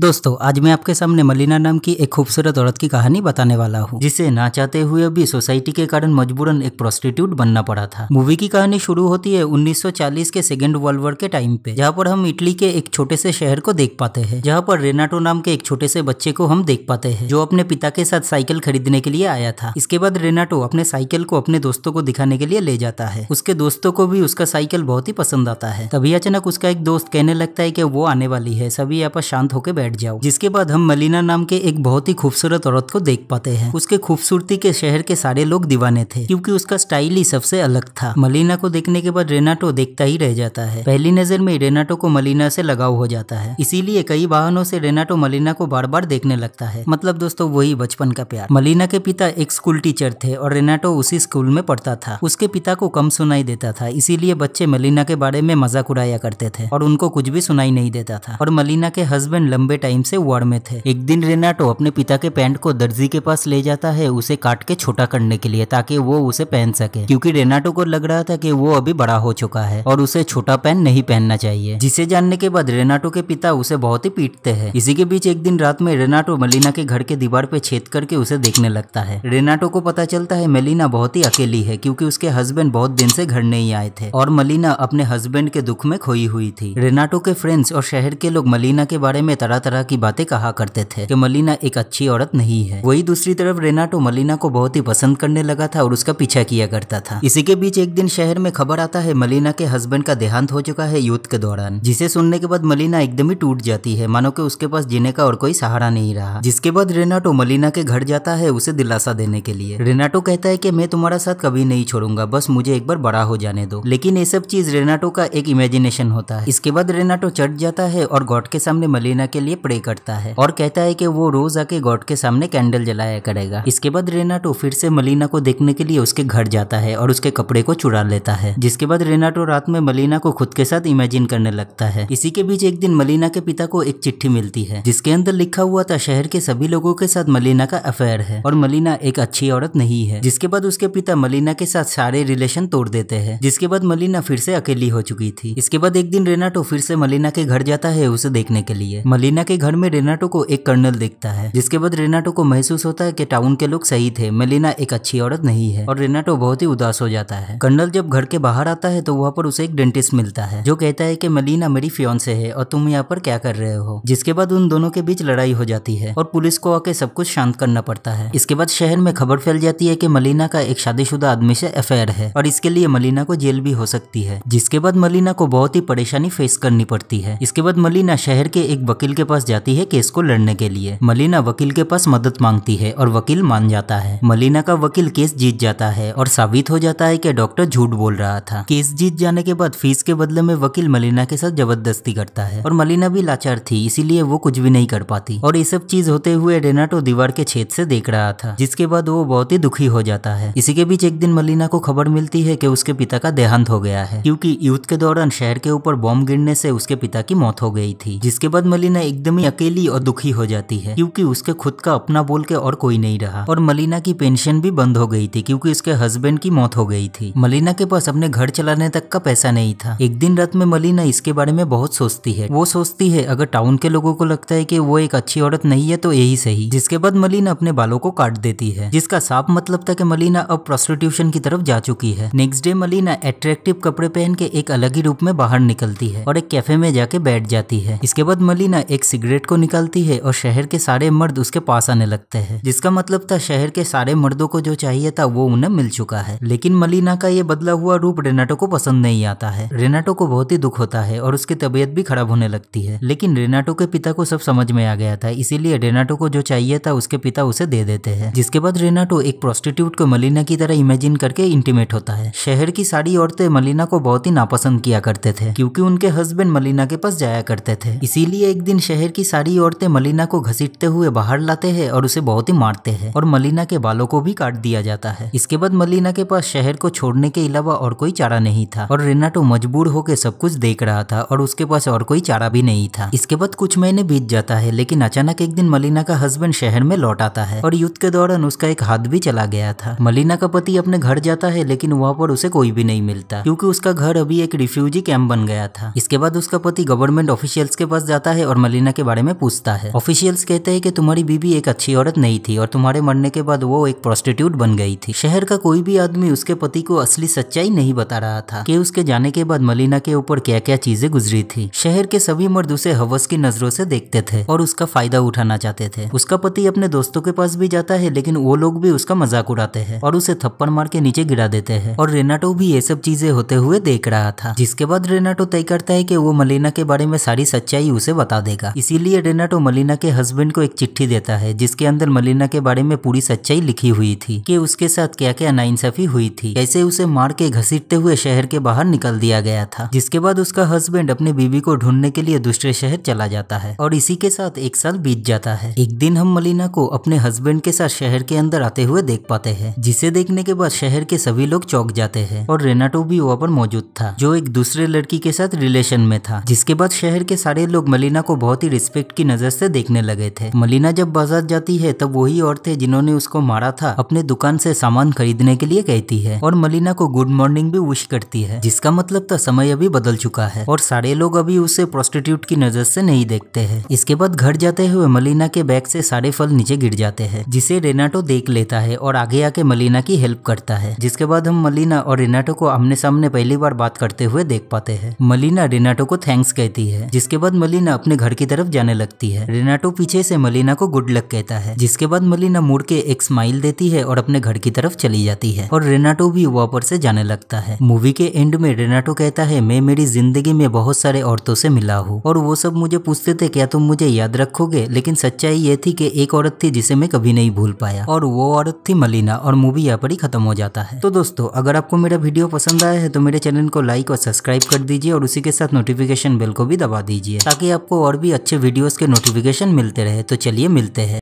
दोस्तों आज मैं आपके सामने मलिना नाम की एक खूबसूरत औरत की कहानी बताने वाला हूँ जिसे ना चाहते हुए भी सोसाइटी के कारण मजबूरन एक प्रोस्टिट्यूट बनना पड़ा था मूवी की कहानी शुरू होती है 1940 के सेकेंड वर्ल्ड वॉर के टाइम पे जहाँ पर हम इटली के एक छोटे से शहर को देख पाते हैं जहाँ पर रेनाटो नाम के एक छोटे से बच्चे को हम देख पाते हैं जो अपने पिता के साथ साइकिल खरीदने के लिए आया था इसके बाद रेनाटो अपने साइकिल को अपने दोस्तों को दिखाने के लिए ले जाता है उसके दोस्तों को भी उसका साइकिल बहुत ही पसंद आता है तभी अचानक उसका एक दोस्त कहने लगता है की वो आने वाली है सभी यहाँ पर शांत होकर बैठ बैठ जाओ जिसके बाद हम मलिना नाम के एक बहुत ही खूबसूरत औरत को देख पाते हैं उसके खूबसूरती के शहर के सारे लोग दीवाने थे क्योंकि उसका स्टाइल ही सबसे अलग था मलिना को देखने के बाद रेनाटो देखता ही रह जाता है पहली नजर में रेनाटो को मलिना से लगाव हो जाता है इसीलिए कई वाहनों से रेनाटो मलिना को बार बार देखने लगता है मतलब दोस्तों वही बचपन का प्यार मलिना के पिता एक स्कूल टीचर थे और रेनाटो उसी स्कूल में पढ़ता था उसके पिता को कम सुनाई देता था इसीलिए बच्चे मलिना के बारे में मजाक उड़ाया करते थे और उनको कुछ भी सुनाई नहीं देता था और मलिना के हस्बैंड लंबे टाइम से वार में थे एक दिन रेनाटो अपने पिता के पैंट को दर्जी के पास ले जाता है उसे काट के छोटा करने के लिए ताकि वो उसे पहन सके क्योंकि रेनाटो को लग रहा था कि वो अभी बड़ा हो चुका है और उसे छोटा पैन नहीं पहनना चाहिए जिसे जानने के बाद रेनाटो के पिता उसे बहुत ही पीटते हैं इसी के बीच एक दिन रात में रेनाटो मलिना के घर के दीवार पे छेद करके उसे देखने लगता है रेनाटो को पता चलता है मेलिना बहुत ही अकेली है क्योंकि उसके हस्बैंड बहुत दिन से घर नहीं आए थे और मलिना अपने हस्बैंड के दुख में खोई हुई थी रेनाटो के फ्रेंड्स और शहर के लोग मलिना के बारे में तरह तरह की बातें कहा करते थे कि मलिना एक अच्छी औरत नहीं है वही दूसरी तरफ रेनाटो तो मलिना को बहुत ही पसंद करने लगा था और उसका पीछा किया करता था इसी के बीच एक दिन शहर में खबर आता है मलिना के हस्बैंड का देहांत हो चुका है युद्ध के दौरान जिसे सुनने के बाद मलिना एकदम ही टूट जाती है मानो की उसके पास जीने का और कोई सहारा नहीं रहा जिसके बाद रेनाटो तो मलिना के घर जाता है उसे दिलासा देने के लिए रेनाटो तो कहता है की मैं तुम्हारा साथ कभी नहीं छोड़ूंगा बस मुझे एक बार बड़ा हो जाने दो लेकिन ये सब चीज रेनाटो का एक इमेजिनेशन होता है इसके बाद रेनाटो चढ़ जाता है और गॉड के सामने मलिना के लिए लिए प्रे करता है और कहता है कि वो रोज आके गॉड के सामने कैंडल जलाया करेगा इसके बाद रेनाटो फिर से मलिना को देखने के लिए उसके घर जाता है और उसके कपड़े को चुरा लेता है जिसके बाद रेनाटो रात में मलिना को खुद के साथ इमेजिन करने लगता है इसी के बीच एक दिन मलिना के पिता को एक चिट्ठी मिलती है जिसके अंदर लिखा हुआ था शहर के सभी लोगों के साथ मलिना का अफेयर है और मलिना एक अच्छी औरत नहीं है जिसके बाद उसके पिता मलिना के साथ सारे रिलेशन तोड़ देते हैं जिसके बाद मलिना फिर से अकेली हो चुकी थी इसके बाद एक दिन रेनाटो फिर से मलिना के घर जाता है उसे देखने के लिए मलिना मीना के घर में रेनाटो को एक कर्नल देखता है जिसके बाद रेनाटो को महसूस होता है कि टाउन के लोग सही थे मेलिना एक अच्छी औरत नहीं है और रेनाटो बहुत ही उदास हो जाता है कर्नल जब घर के बाहर आता है तो वहाँ पर उसे एक डेंटिस्ट मिलता है जो कहता है की मेलिना मेरी फ्योन्से है और तुम यहाँ पर क्या कर रहे हो जिसके बाद उन दोनों के बीच लड़ाई हो जाती है और पुलिस को आके सब कुछ शांत करना पड़ता है इसके बाद शहर में खबर फैल जाती है की मलिना का एक शादीशुदा आदमी से अफेयर है और इसके लिए मलिना को जेल भी हो सकती है जिसके बाद मलिना को बहुत ही परेशानी फेस करनी पड़ती है इसके बाद मलिना शहर के एक वकील के पास जाती है केस को लड़ने के लिए मलिना वकील के पास मदद मांगती है और वकील मान जाता है मलिना का वकील केस जीत जाता है और साबित हो जाता है कि डॉक्टर झूठ बोल रहा था केस जीत जाने के बाद फीस के बदले में वकील मलीना के साथ जबरदस्ती करता है और मलिना भी लाचार थी इसीलिए वो कुछ भी नहीं कर पाती और ये सब चीज होते हुए रेनाटो दीवार के छेद से देख रहा था जिसके बाद वो बहुत ही दुखी हो जाता है इसी के बीच एक दिन मलिना को खबर मिलती है कि उसके पिता का देहांत हो गया है क्योंकि युद्ध के दौरान शहर के ऊपर बॉम्ब गिरने से उसके पिता की मौत हो गई थी जिसके बाद मलिना एक एकदम ही अकेली और दुखी हो जाती है क्योंकि उसके खुद का अपना बोल के और कोई नहीं रहा और मलिना की पेंशन भी बंद हो गई थी क्योंकि उसके हस्बैंड की मौत हो गई थी मलिना के पास अपने घर चलाने तक का पैसा नहीं था एक दिन रात में मलिना इसके बारे में बहुत सोचती है वो सोचती है अगर टाउन के लोगों को लगता है की वो एक अच्छी औरत नहीं है तो यही सही जिसके बाद मलिना अपने बालों को काट देती है जिसका साफ मतलब था की मलिना अब प्रोस्टिट्यूशन की तरफ जा चुकी है नेक्स्ट डे मलिना एट्रैक्टिव कपड़े पहन के एक अलग ही रूप में बाहर निकलती है और एक कैफे में जाके बैठ जाती है इसके बाद मलिना एक सिगरेट को निकालती है और शहर के सारे मर्द उसके पास आने लगते हैं जिसका मतलब था शहर के सारे मर्दों को जो चाहिए था वो उन्हें मिल चुका है लेकिन मलिना का ये बदला हुआ रूप रेनाटो को पसंद नहीं आता है रेनाटो को बहुत ही दुख होता है और उसकी तबीयत भी खराब होने लगती है लेकिन रेनाटो के पिता को सब समझ में आ गया था इसीलिए रेनाटो को जो चाहिए था उसके पिता उसे दे देते हैं जिसके बाद रेनाटो एक प्रोस्टिट्यूट को मलिना की तरह इमेजिन करके इंटीमेट होता है शहर की सारी औरतें मलिना को बहुत ही नापसंद किया करते थे क्योंकि उनके हस्बैंड मलिना के पास जाया करते थे इसीलिए एक दिन शहर शहर की सारी औरतें मलिना को घसीटते हुए बाहर लाते हैं और उसे बहुत ही मारते हैं और मलिना के बालों को भी काट दिया जाता है इसके बाद मलिना के पास शहर को छोड़ने के अलावा और कोई चारा नहीं था और रेनाटो तो मजबूर होकर सब कुछ देख रहा था और उसके पास और कोई चारा भी नहीं था इसके बाद कुछ महीने बीत जाता है लेकिन अचानक एक दिन मलिना का हस्बैंड शहर में लौट आता है और युद्ध के दौरान उसका एक हाथ भी चला गया था मलिना का पति अपने घर जाता है लेकिन वहाँ पर उसे कोई भी नहीं मिलता क्योंकि उसका घर अभी एक रिफ्यूजी कैंप बन गया था इसके बाद उसका पति गवर्नमेंट ऑफिशियल्स के पास जाता है और मलिना सेना के बारे में पूछता है ऑफिशियल्स कहते हैं कि तुम्हारी बीबी एक अच्छी औरत नहीं थी और तुम्हारे मरने के बाद वो एक प्रोस्टिट्यूट बन गई थी शहर का कोई भी आदमी उसके पति को असली सच्चाई नहीं बता रहा था कि उसके जाने के बाद मलिना के ऊपर क्या क्या चीजें गुजरी थी शहर के सभी मर्द उसे हवस की नजरों से देखते थे और उसका फायदा उठाना चाहते थे उसका पति अपने दोस्तों के पास भी जाता है लेकिन वो लोग भी उसका मजाक उड़ाते हैं और उसे थप्पड़ मार के नीचे गिरा देते हैं और रेनाटो भी ये सब चीजें होते हुए देख रहा था जिसके बाद रेनाटो तय करता है कि वो मलिना के बारे में सारी सच्चाई उसे बता देगा था इसीलिए रेनाटो मलिना के हस्बैंड को एक चिट्ठी देता है जिसके अंदर मलिना के बारे में पूरी सच्चाई लिखी हुई थी कि उसके साथ क्या क्या नाइंसाफी हुई थी कैसे उसे मार के घसीटते हुए शहर के बाहर निकल दिया गया था जिसके बाद उसका हस्बैंड अपने बीवी को ढूंढने के लिए दूसरे शहर चला जाता है और इसी के साथ एक साल बीत जाता है एक दिन हम मलिना को अपने हस्बैंड के साथ शहर के अंदर आते हुए देख पाते हैं जिसे देखने के बाद शहर के सभी लोग चौक जाते हैं और रेनाटो भी वहाँ पर मौजूद था जो एक दूसरे लड़की के साथ रिलेशन में था जिसके बाद शहर के सारे लोग मलिना को बहुत बहुत ही रिस्पेक्ट की नजर से देखने लगे थे मलिना जब बाजार जाती है तब वही और थे जिन्होंने उसको मारा था अपने दुकान से सामान खरीदने के लिए कहती है और मलिना को गुड मॉर्निंग भी विश करती है जिसका मतलब था समय अभी बदल चुका है और सारे लोग अभी उसे प्रोस्टिट्यूट की नजर से नहीं देखते है इसके बाद घर जाते हुए मलिना के बैग से सारे फल नीचे गिर जाते हैं जिसे रेनाटो देख लेता है और आगे आके मलिना की हेल्प करता है जिसके बाद हम मलिना और रेनाटो को आमने सामने पहली बार बात करते हुए देख पाते हैं मलिना रेनाटो को थैंक्स कहती है जिसके बाद मलिना अपने घर की तरफ जाने लगती है रेनाटो पीछे से मलिना को गुड लक कहता है जिसके बाद मलिना मुड़ के एक स्माइल देती है और अपने घर की तरफ चली जाती है और रेनाटो भी वॉपर से जाने लगता है मूवी के एंड में रेनाटो कहता है मैं मेरी जिंदगी में बहुत सारे औरतों से मिला हूँ और वो सब मुझे पूछते थे क्या तुम मुझे याद रखोगे लेकिन सच्चाई ये थी कि एक औरत थी जिसे मैं कभी नहीं भूल पाया और वो औरत थी मलिना और मूवी यहाँ पर ही खत्म हो जाता है तो दोस्तों अगर आपको मेरा वीडियो पसंद आया है तो मेरे चैनल को लाइक और सब्सक्राइब कर दीजिए और उसी के साथ नोटिफिकेशन बेल को भी दबा दीजिए ताकि आपको और भी अच्छे वीडियोस के नोटिफिकेशन मिलते रहे तो चलिए मिलते हैं